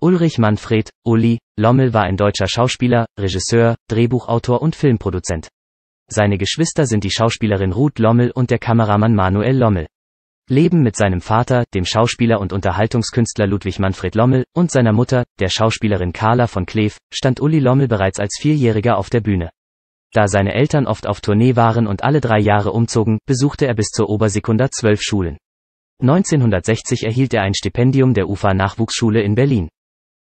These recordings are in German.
Ulrich Manfred, Uli, Lommel war ein deutscher Schauspieler, Regisseur, Drehbuchautor und Filmproduzent. Seine Geschwister sind die Schauspielerin Ruth Lommel und der Kameramann Manuel Lommel. Leben mit seinem Vater, dem Schauspieler und Unterhaltungskünstler Ludwig Manfred Lommel, und seiner Mutter, der Schauspielerin Carla von Kleef, stand Uli Lommel bereits als Vierjähriger auf der Bühne. Da seine Eltern oft auf Tournee waren und alle drei Jahre umzogen, besuchte er bis zur Obersekunda zwölf Schulen. 1960 erhielt er ein Stipendium der UFA Nachwuchsschule in Berlin.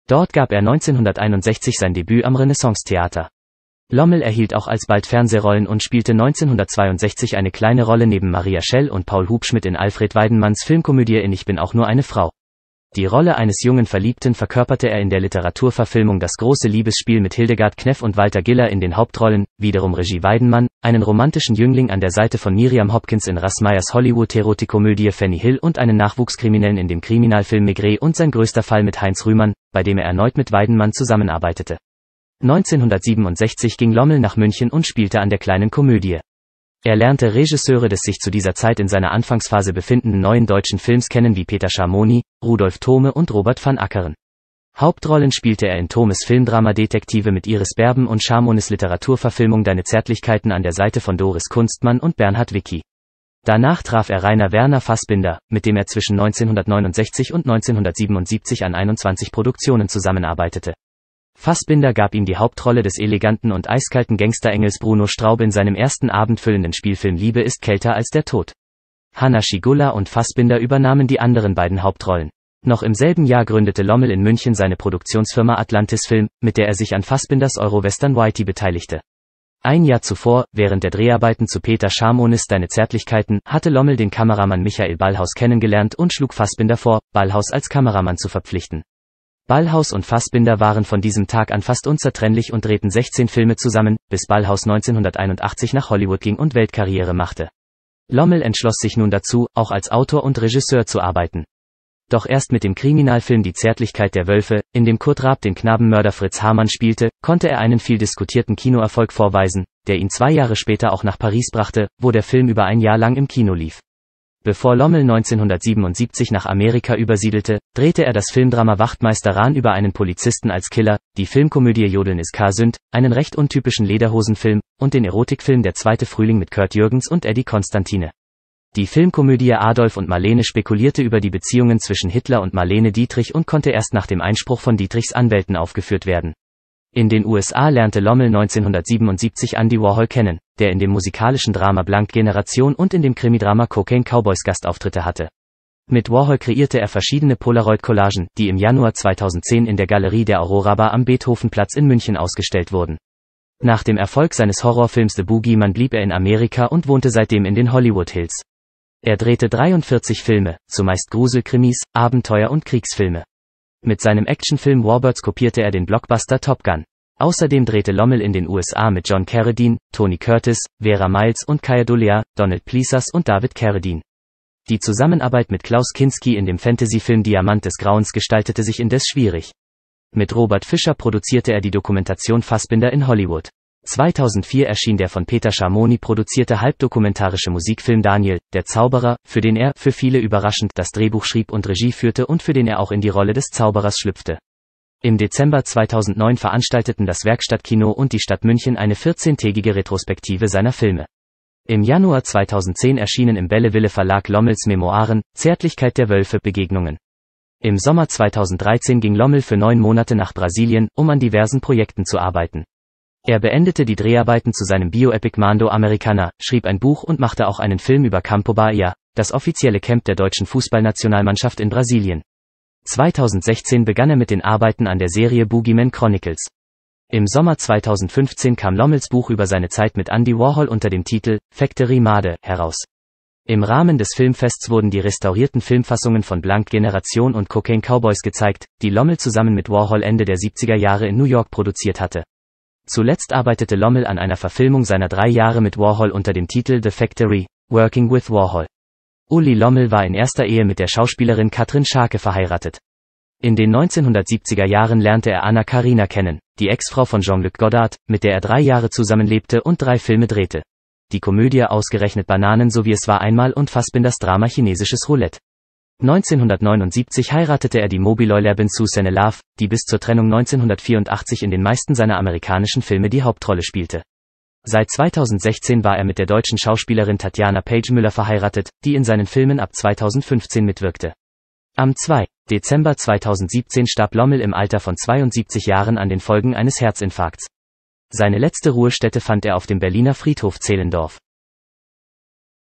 Dort gab er 1961 sein Debüt am Renaissance-Theater. Lommel erhielt auch alsbald Fernsehrollen und spielte 1962 eine kleine Rolle neben Maria Schell und Paul Hubschmidt in Alfred Weidenmanns Filmkomödie in Ich bin auch nur eine Frau. Die Rolle eines jungen Verliebten verkörperte er in der Literaturverfilmung Das große Liebesspiel mit Hildegard Kneff und Walter Giller in den Hauptrollen, wiederum Regie Weidenmann, einen romantischen Jüngling an der Seite von Miriam Hopkins in Rassmeyers hollywood terotikomödie Fanny Hill und einen Nachwuchskriminellen in dem Kriminalfilm Maigret und sein größter Fall mit Heinz Rühmann, bei dem er erneut mit Weidenmann zusammenarbeitete. 1967 ging Lommel nach München und spielte an der kleinen Komödie er lernte Regisseure des sich zu dieser Zeit in seiner Anfangsphase befindenden neuen deutschen Films kennen wie Peter Schamoni, Rudolf Thome und Robert van Ackeren. Hauptrollen spielte er in Thomes Filmdrama Detektive mit Iris Berben und Schamones Literaturverfilmung Deine Zärtlichkeiten an der Seite von Doris Kunstmann und Bernhard Wicki. Danach traf er Rainer Werner Fassbinder, mit dem er zwischen 1969 und 1977 an 21 Produktionen zusammenarbeitete. Fassbinder gab ihm die Hauptrolle des eleganten und eiskalten Gangsterengels Bruno Straub in seinem ersten abendfüllenden Spielfilm Liebe ist kälter als der Tod. Hanna Schigula und Fassbinder übernahmen die anderen beiden Hauptrollen. Noch im selben Jahr gründete Lommel in München seine Produktionsfirma Atlantis Film, mit der er sich an Fassbinders Eurowestern Whitey beteiligte. Ein Jahr zuvor, während der Dreharbeiten zu Peter Schamonis Deine Zärtlichkeiten, hatte Lommel den Kameramann Michael Ballhaus kennengelernt und schlug Fassbinder vor, Ballhaus als Kameramann zu verpflichten. Ballhaus und Fassbinder waren von diesem Tag an fast unzertrennlich und drehten 16 Filme zusammen, bis Ballhaus 1981 nach Hollywood ging und Weltkarriere machte. Lommel entschloss sich nun dazu, auch als Autor und Regisseur zu arbeiten. Doch erst mit dem Kriminalfilm Die Zärtlichkeit der Wölfe, in dem Kurt Raab den Knabenmörder Fritz Hamann spielte, konnte er einen viel diskutierten Kinoerfolg vorweisen, der ihn zwei Jahre später auch nach Paris brachte, wo der Film über ein Jahr lang im Kino lief. Bevor Lommel 1977 nach Amerika übersiedelte, drehte er das Filmdrama Wachtmeister Rahn über einen Polizisten als Killer, die Filmkomödie Jodeln ist K-Sünd, einen recht untypischen Lederhosenfilm, und den Erotikfilm Der zweite Frühling mit Kurt Jürgens und Eddie Konstantine. Die Filmkomödie Adolf und Marlene spekulierte über die Beziehungen zwischen Hitler und Marlene Dietrich und konnte erst nach dem Einspruch von Dietrichs Anwälten aufgeführt werden. In den USA lernte Lommel 1977 Andy Warhol kennen, der in dem musikalischen Drama Blank Generation und in dem Krimidrama Cocaine Cowboys Gastauftritte hatte. Mit Warhol kreierte er verschiedene Polaroid-Collagen, die im Januar 2010 in der Galerie der Aurora Bar am Beethovenplatz in München ausgestellt wurden. Nach dem Erfolg seines Horrorfilms The Boogeyman blieb er in Amerika und wohnte seitdem in den Hollywood Hills. Er drehte 43 Filme, zumeist Gruselkrimis, Abenteuer und Kriegsfilme. Mit seinem Actionfilm Warbirds kopierte er den Blockbuster Top Gun. Außerdem drehte Lommel in den USA mit John Carradine, Tony Curtis, Vera Miles und Kaya Dulia, Donald Pleasers und David Carradine. Die Zusammenarbeit mit Klaus Kinski in dem Fantasyfilm Diamant des Grauens gestaltete sich indes schwierig. Mit Robert Fischer produzierte er die Dokumentation Fassbinder in Hollywood. 2004 erschien der von Peter Schamoni produzierte halbdokumentarische Musikfilm Daniel, der Zauberer, für den er, für viele überraschend, das Drehbuch schrieb und Regie führte und für den er auch in die Rolle des Zauberers schlüpfte. Im Dezember 2009 veranstalteten das Werkstattkino und die Stadt München eine 14-tägige Retrospektive seiner Filme. Im Januar 2010 erschienen im Belleville Verlag Lommels Memoiren, Zärtlichkeit der Wölfe, Begegnungen. Im Sommer 2013 ging Lommel für neun Monate nach Brasilien, um an diversen Projekten zu arbeiten. Er beendete die Dreharbeiten zu seinem Bioepic Mando Americana, schrieb ein Buch und machte auch einen Film über Campo Bahia, das offizielle Camp der deutschen Fußballnationalmannschaft in Brasilien. 2016 begann er mit den Arbeiten an der Serie Boogeyman Chronicles. Im Sommer 2015 kam Lommels Buch über seine Zeit mit Andy Warhol unter dem Titel Factory Made heraus. Im Rahmen des Filmfests wurden die restaurierten Filmfassungen von Blank Generation und Cocaine Cowboys gezeigt, die Lommel zusammen mit Warhol Ende der 70er Jahre in New York produziert hatte. Zuletzt arbeitete Lommel an einer Verfilmung seiner drei Jahre mit Warhol unter dem Titel The Factory, Working with Warhol. Uli Lommel war in erster Ehe mit der Schauspielerin Katrin Scharke verheiratet. In den 1970er Jahren lernte er Anna Karina kennen, die Ex-Frau von Jean-Luc Godard, mit der er drei Jahre zusammenlebte und drei Filme drehte. Die Komödie ausgerechnet Bananen so wie es war einmal und Fassbinders Drama Chinesisches Roulette. 1979 heiratete er die Mobiloilerbin Susanne Love, die bis zur Trennung 1984 in den meisten seiner amerikanischen Filme die Hauptrolle spielte. Seit 2016 war er mit der deutschen Schauspielerin Tatjana Page-Müller verheiratet, die in seinen Filmen ab 2015 mitwirkte. Am 2. Dezember 2017 starb Lommel im Alter von 72 Jahren an den Folgen eines Herzinfarkts. Seine letzte Ruhestätte fand er auf dem Berliner Friedhof Zehlendorf.